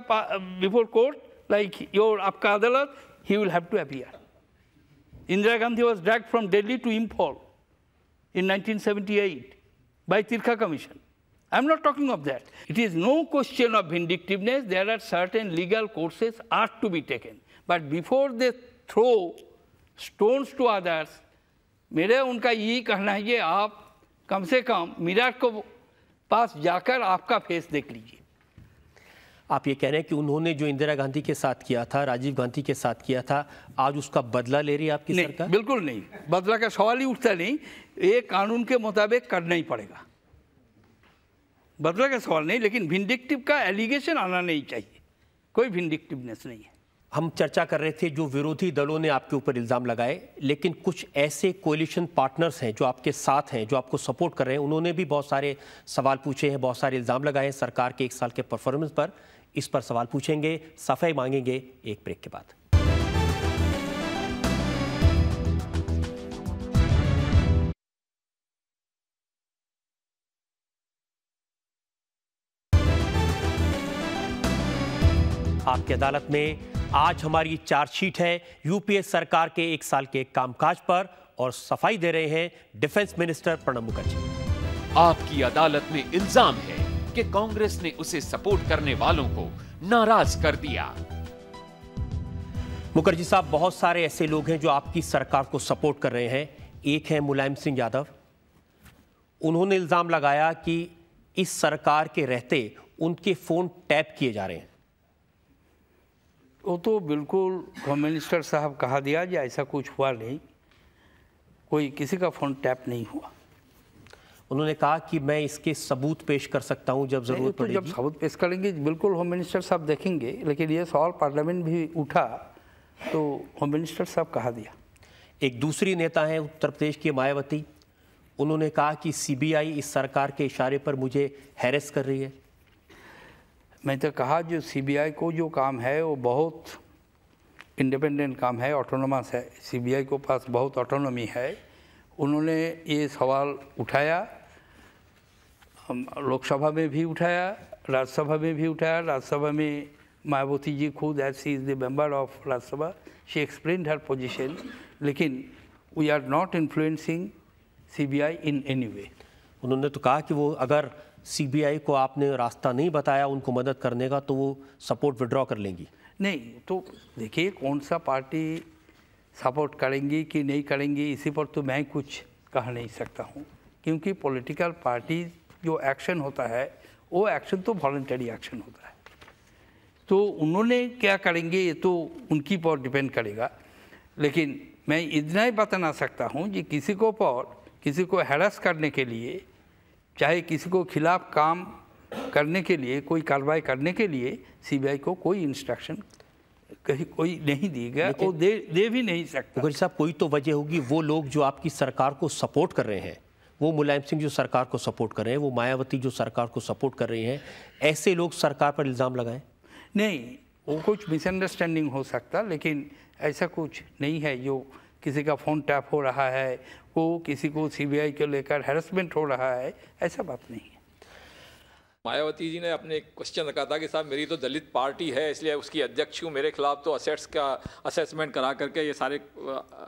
बिफोर कोर्ट लाइक योर आपका अदालत he will have to appear Indira Gandhi was drag from Delhi to Imphal in 1978 by Tirkha commission I'm not talking of that. It is no question of vindictiveness. There are certain legal courses are to be taken. But before they throw stones to others, मेरे उनका यही कहना है कि आप कम से कम mirror को पास जाकर आपका फेस देख लीजिए
आप ये कह रहे हैं कि उन्होंने जो इंदिरा गांधी के साथ किया था राजीव गांधी के साथ किया था आज उसका बदला ले रही है आपकी सरकार बिल्कुल नहीं बदला का
सवाल ही उठता नहीं ये कानून के मुताबिक करना ही पड़ेगा बदला का सवाल नहीं लेकिन भिंडिक्टिव का एलिगेशन आना नहीं चाहिए कोई भिंडिक्टिवनेस नहीं है
हम चर्चा कर रहे थे जो विरोधी दलों ने आपके ऊपर इल्ज़ाम लगाए लेकिन कुछ ऐसे कोलिशन पार्टनर्स हैं जो आपके साथ हैं जो आपको सपोर्ट कर रहे हैं उन्होंने भी बहुत सारे सवाल पूछे हैं बहुत सारे इल्ज़ाम लगाए हैं सरकार के एक साल के परफॉर्मेंस पर इस पर सवाल पूछेंगे सफ़ाई मांगेंगे एक ब्रेक के बाद आपकी अदालत में आज हमारी चार्जशीट है यूपीए सरकार के एक साल के कामकाज पर और सफाई दे रहे हैं डिफेंस मिनिस्टर प्रणब मुखर्जी आपकी अदालत में इल्जाम है
कि कांग्रेस ने उसे सपोर्ट करने वालों को नाराज कर दिया
मुखर्जी साहब बहुत सारे ऐसे लोग हैं जो आपकी सरकार को सपोर्ट कर रहे हैं एक है मुलायम सिंह यादव उन्होंने इल्जाम लगाया कि इस सरकार के रहते उनके फोन टैप किए जा रहे हैं वो
तो बिल्कुल होम मिनिस्टर साहब कहा दिया जी ऐसा कुछ हुआ नहीं कोई
किसी का फ़ोन टैप नहीं हुआ उन्होंने कहा कि मैं इसके सबूत पेश कर सकता हूं जब जरूरत तो जब सबूत
पेश करेंगे बिल्कुल होम मिनिस्टर साहब देखेंगे लेकिन ये सवाल पार्लियामेंट भी
उठा तो होम मिनिस्टर साहब कहा दिया एक दूसरी नेता है उत्तर प्रदेश की मायावती उन्होंने कहा कि सीबीआई इस सरकार के इशारे पर मुझे हैरेस कर रही है मैं तो कहा जो सीबीआई को जो काम है वो बहुत
इंडिपेंडेंट काम है ऑटोनोमस है सीबीआई को पास बहुत ऑटोनोमी है उन्होंने ये सवाल उठाया लोकसभा में भी उठाया राज्यसभा में भी उठाया राज्यसभा में मायावती जी खुद as C is the member of Rajya Sabha she explain her position लेकिन we are not
influencing CBI in any way उन्होंने तो कहा कि वो अगर सीबीआई को आपने रास्ता नहीं बताया उनको मदद करने का तो वो सपोर्ट विड्रॉ कर लेंगी नहीं तो
देखिए कौन सा पार्टी सपोर्ट करेंगी कि नहीं करेंगी इसी पर तो मैं कुछ कह नहीं सकता हूँ क्योंकि पॉलिटिकल पार्टी जो एक्शन होता है वो एक्शन तो वॉल्टरी एक्शन होता है तो उन्होंने क्या करेंगे ये तो उनकी पर डिपेंड करेगा लेकिन मैं इतना ही बता ना सकता हूँ कि किसी को पर किसी को हैरस करने के लिए चाहे किसी को खिलाफ काम करने के लिए कोई कार्रवाई करने के लिए सीबीआई को कोई इंस्ट्रक्शन कहीं कोई नहीं दी गया वो
दे दे भी नहीं सकता गुरु साहब कोई तो वजह होगी वो लोग जो आपकी सरकार को सपोर्ट कर रहे हैं वो मुलायम सिंह जो सरकार को सपोर्ट कर रहे हैं वो मायावती जो सरकार को सपोर्ट कर रही हैं ऐसे लोग सरकार पर इल्ज़ाम लगाएं नहीं वो कुछ मिसअंडरस्टैंडिंग
हो सकता लेकिन ऐसा कुछ नहीं है जो किसी का फ़ोन टैप हो रहा है वो किसी को सीबीआई को लेकर हेरसमेंट हो रहा है ऐसा बात नहीं है
मायावती जी ने अपने क्वेश्चन रखा था कि साहब मेरी तो दलित पार्टी है इसलिए उसकी अध्यक्ष हूँ मेरे खिलाफ तो असेट्स का असेसमेंट करा करके ये सारे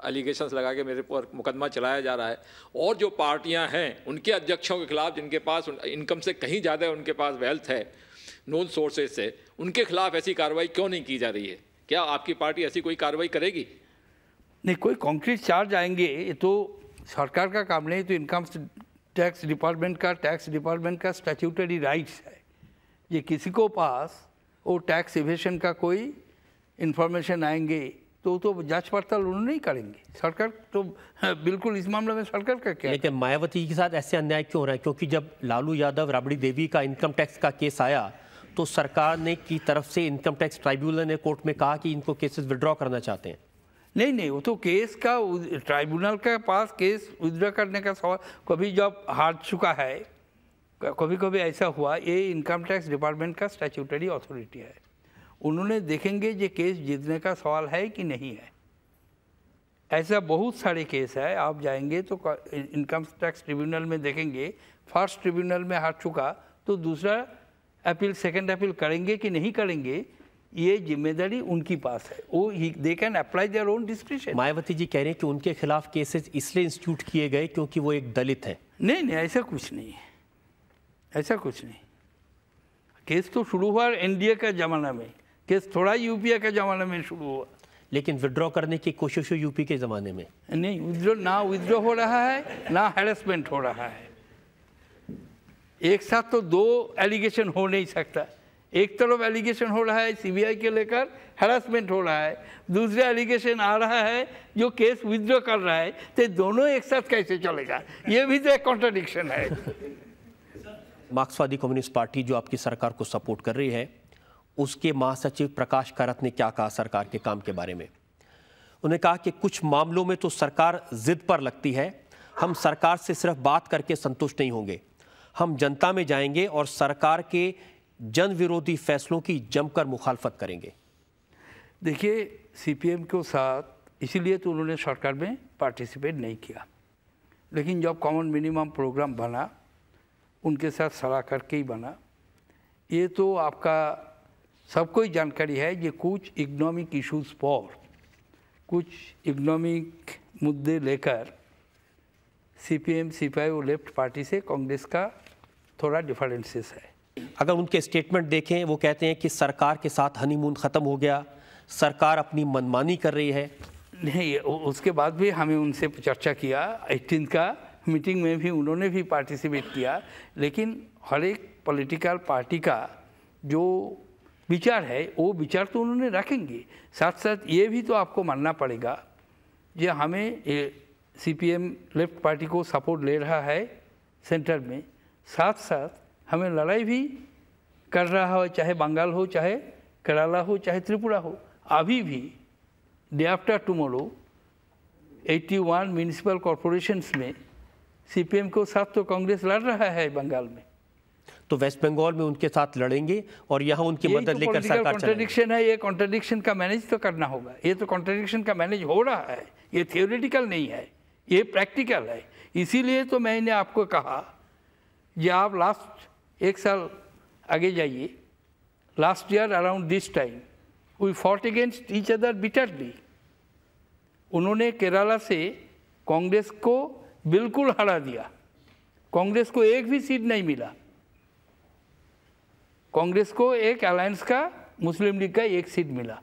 एलिगेशन लगा के मेरे पर मुकदमा चलाया जा रहा है और जो पार्टियाँ हैं उनके अध्यक्षों के खिलाफ जिनके पास इनकम से कहीं ज़्यादा उनके पास वेल्थ है नोन सोर्सेज से उनके खिलाफ ऐसी कार्रवाई क्यों नहीं की जा रही है क्या आपकी पार्टी ऐसी कोई कार्रवाई करेगी
नहीं कोई कॉन्क्रीट चार्ज आएंगे ये तो सरकार का काम नहीं तो इनकम टैक्स डिपार्टमेंट का टैक्स डिपार्टमेंट का स्टैट्यूटरी राइट्स है ये किसी को पास वो टैक्स इवेशन का कोई इन्फॉर्मेशन आएंगे तो तो जांच पड़ताल उन्होंने नहीं करेंगे सरकार
तो बिल्कुल इस मामले में सरकार का क्या लेकिन मायावती के साथ ऐसे अन्याय क्यों हो रहा है क्योंकि जब लालू यादव राबड़ी देवी का इनकम टैक्स का केस आया तो सरकार ने की तरफ से इनकम टैक्स ट्राइब्यूनल ने कोर्ट में कहा कि इनको केसेस विड्रॉ करना चाहते हैं
नहीं नहीं वो तो केस का ट्राइब्यूनल के पास केस विदड्रा करने का सवाल कभी जब हार चुका है कभी कभी ऐसा हुआ ये इनकम टैक्स डिपार्टमेंट का स्टैचूटरी अथॉरिटी है उन्होंने देखेंगे ये केस जीतने का सवाल है कि नहीं है ऐसा बहुत सारे केस है आप जाएंगे तो इनकम टैक्स ट्रिब्यूनल में देखेंगे फर्स्ट ट्रिब्यूनल में हार चुका तो दूसरा अपील सेकंड अपील करेंगे कि नहीं करेंगे ये जिम्मेदारी उनकी पास है वो they can apply their own description
Mayawati ji कह रहे हैं कि उनके खिलाफ केसेस इसलिए इंस्टीट्यूट किए गए क्योंकि वो एक दलित है नहीं नहीं ऐसा कुछ नहीं है ऐसा कुछ नहीं
केस तो शुरू हुआ एनडीए का ज़माना में केस थोड़ा यूपीए का ज़माना में
शुरू हुआ लेकिन विड्रॉ करने की कोशिश हुई यूपी के ज़माने में
नहीं विद्रॉ ना विद्रॉ हो रहा है ना हेरसमेंट हो रहा है एक साथ तो दो एलिगेशन हो नहीं सकता एक तरफ एलिगेशन हो रहा है सीबीआई के लेकर हरासमेंट हो रहा है दूसरा एलिगेशन आ रहा है जो केस विद्रो कर रहा है तो दोनों एक साथ कैसे चलेगा ये भी तो एक कॉन्ट्रडिक्शन है *laughs*
मार्क्सवादी कम्युनिस्ट पार्टी जो आपकी सरकार को सपोर्ट कर रही है उसके महासचिव प्रकाश करत ने क्या कहा सरकार के काम के बारे में उन्हें कहा कि कुछ मामलों में तो सरकार जिद पर लगती है हम सरकार से सिर्फ बात करके संतुष्ट नहीं होंगे हम जनता में जाएंगे और सरकार के जन विरोधी फैसलों की जमकर मुखालफत करेंगे देखिए सीपीएम के साथ इसीलिए तो उन्होंने सरकार में पार्टिसिपेट नहीं किया
लेकिन जब कॉमन मिनिमम प्रोग्राम बना उनके साथ सलाह करके ही बना ये तो आपका सबको ही जानकारी है ये कुछ इकनॉमिक इश्यूज पर कुछ इकनॉमिक मुद्दे लेकर सीपीएम सीपीआई और लेफ्ट
पार्टी से कांग्रेस का थोड़ा डिफरेंसेस है अगर उनके स्टेटमेंट देखें वो कहते हैं कि सरकार के साथ हनीमून ख़त्म हो गया सरकार अपनी मनमानी कर रही है नहीं उसके बाद भी हमें उनसे चर्चा किया
एटीन का मीटिंग में भी उन्होंने भी पार्टिसिपेट किया लेकिन हर एक पॉलिटिकल पार्टी का जो विचार है वो विचार तो उन्होंने रखेंगे साथ साथ ये भी तो आपको मानना पड़ेगा ये हमें C P M left party को सपोर्ट ले रहा है सेंटर में साथ साथ हमें लड़ाई भी कर रहा हो चाहे बंगाल हो चाहे केरला हो चाहे त्रिपुरा हो अभी भी day after tomorrow 81 municipal corporations में सीपीएम को साथ तो कांग्रेस लड़ रहा है बंगाल में
तो वेस्ट बंगाल में उनके साथ लड़ेंगे और यहाँ उनकी मदद तो लेकर सरकार कॉन्ट्रडिक्शन
है ये कॉन्ट्रडिक्शन का मैनेज तो करना होगा ये तो कॉन्ट्रडिक्शन का मैनेज हो रहा है ये थियोरिटिकल नहीं है ये प्रैक्टिकल है इसीलिए तो मैंने आपको कहा कि आप लास्ट एक साल आगे जाइए last year around this time we fought against each other bitterly उन्होंने केरला से कांग्रेस को बिल्कुल हरा दिया कांग्रेस को एक भी सीट नहीं मिला कांग्रेस को एक अलायंस का मुस्लिम लीग का एक सीट मिला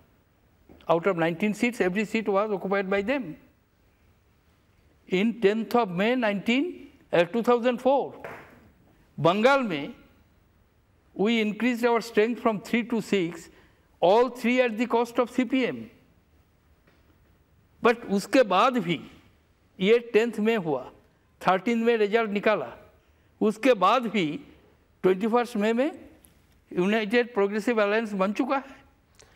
out of 19 seats every seat was occupied by them in tenth of May 19, uh, Bengal में we increased our strength from 3 to 6, all three at the cost of CPM. But उसके बाद भी ये tenth में हुआ थर्टीन में result निकाला उसके बाद भी ट्वेंटी फर्स्ट मे में यूनाइटेड प्रोग्रेसिव अलायंस बन चुका है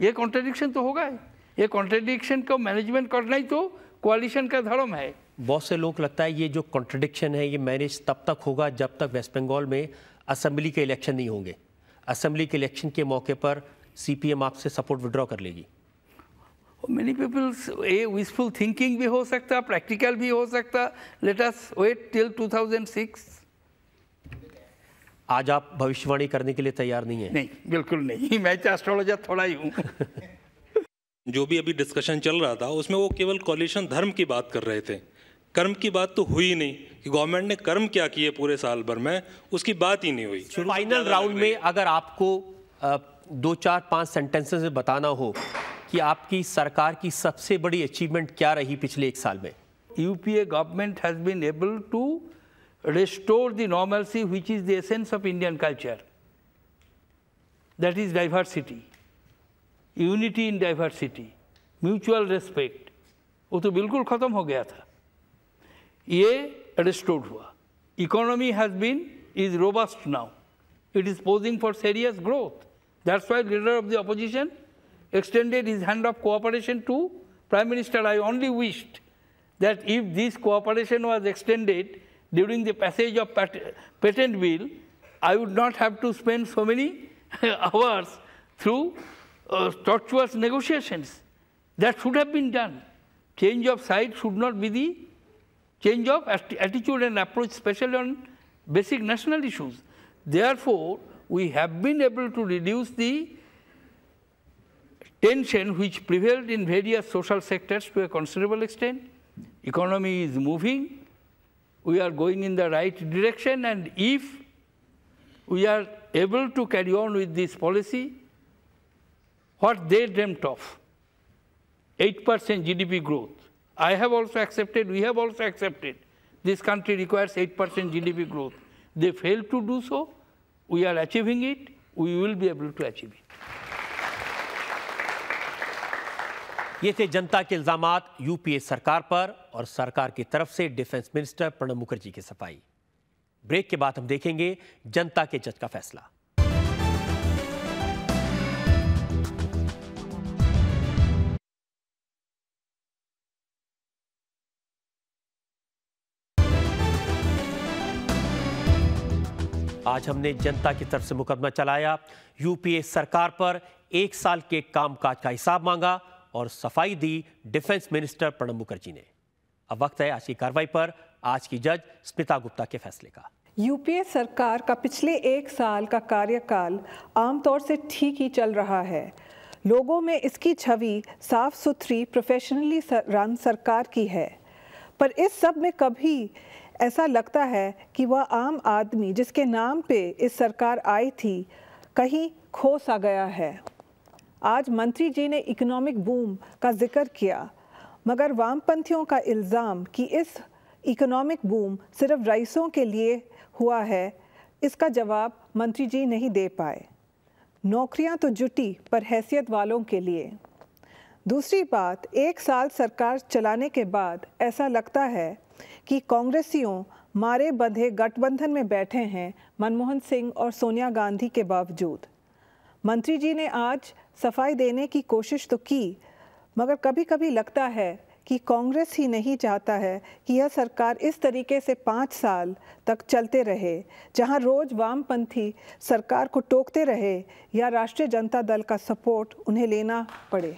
ये कॉन्ट्रेडिक्शन तो होगा ही ये कॉन्ट्रेडिक्शन को मैनेजमेंट करना ही तो क्वालिशन का धर्म है
बहुत से लोग लगता है ये जो कॉन्ट्रेडिक्शन है ये मैनेज तब तक होगा जब तक वेस्ट बंगाल में असेंबली के इलेक्शन नहीं होंगे असेंबली के इलेक्शन के मौके पर सीपीएम आपसे सपोर्ट विड्रॉ कर लेगी
many peoples a wishful thinking भी हो सकता प्रैक्टिकल भी हो सकता लेट अस वेट टिल 2006
आज आप भविष्यवाणी करने के लिए तैयार नहीं है नहीं बिल्कुल नहीं *laughs* मैं तो एस्ट्रोलॉजर थोड़ा ही हूँ *laughs* जो भी अभी डिस्कशन चल रहा था उसमें वो केवल कॉलिशन धर्म की बात कर रहे थे कर्म की बात तो हुई नहीं कि गवर्नमेंट ने कर्म क्या किए पूरे साल भर में उसकी बात ही नहीं हुई फाइनल राउंड में अगर आपको दो चार पांच सेंटेंसेस में बताना हो कि आपकी सरकार की सबसे बड़ी अचीवमेंट क्या रही पिछले एक साल में UPA government has
been able to restore the normalcy which is the essence of Indian culture that is diversity unity in diversity mutual respect वो तो बिल्कुल ख़त्म हो गया था ये restored economy has been is robust now it is posing for serious growth that's why leader of the opposition extended his hand of cooperation to prime minister i only wished that if this cooperation was extended during the passage of patent bill i would not have to spend so many *laughs* hours through uh, tortuous negotiations that should have been done change of side should not be the change of attitude and approach, especially on basic national issues. Therefore, we have been able to reduce the tension which prevailed in various social sectors to a considerable extent. Economy is moving, we are going in the right direction, and if we are able to carry on with this policy, what they dreamt of, 8% GDP growth, I have also accepted, we have also accepted, this country requires 8% GDP growth. They failed to do so. We are achieving
it. We will be able to achieve it. ये थे जनता के इल्ज़ाम UPA सरकार पर और सरकार की तरफ से डिफेंस मिनिस्टर प्रणब मुखर्जी की सफाई ब्रेक के बाद हम देखेंगे जनता के जज का फैसला आज हमने जनता की तरफ से मुकदमा चलाया यूपीए सरकार पर एक साल के कामकाज का हिसाब मांगा और सफाई दी डिफेंस मिनिस्टर प्रणब मुखर्जी ने अब वक्त है आज की कार्रवाई पर आज की जज स्मिता गुप्ता के फैसले का
यूपीए सरकार का पिछले एक साल का कार्यकाल आमतौर से ठीक ही चल रहा है लोगों में इसकी छवि साफ सुथरी प्रोफेशनली रन सरकार की है पर इस सब में कभी ऐसा लगता है कि वह आम आदमी जिसके नाम पे इस सरकार आई थी कहीं खो सा गया है आज मंत्री जी ने इकोनॉमिक बूम का जिक्र किया मगर वामपंथियों का इल्ज़ाम कि इस इकोनॉमिक बूम सिर्फ रईसों के लिए हुआ है इसका जवाब मंत्री जी नहीं दे पाए नौकरियां तो जुटी पर हैसियत वालों के लिए दूसरी बात एक साल सरकार चलाने के बाद ऐसा लगता है कि कांग्रेसियों मारे बंधे गठबंधन में बैठे हैं मनमोहन सिंह और सोनिया गांधी के बावजूद मंत्री जी ने आज सफाई देने की कोशिश तो की मगर कभी कभी लगता है कि कांग्रेस ही नहीं चाहता है कि यह सरकार इस तरीके से पाँच साल तक चलते रहे जहां रोज वामपंथी सरकार को टोकते रहे या राष्ट्रीय जनता दल का सपोर्ट उन्हें लेना पड़े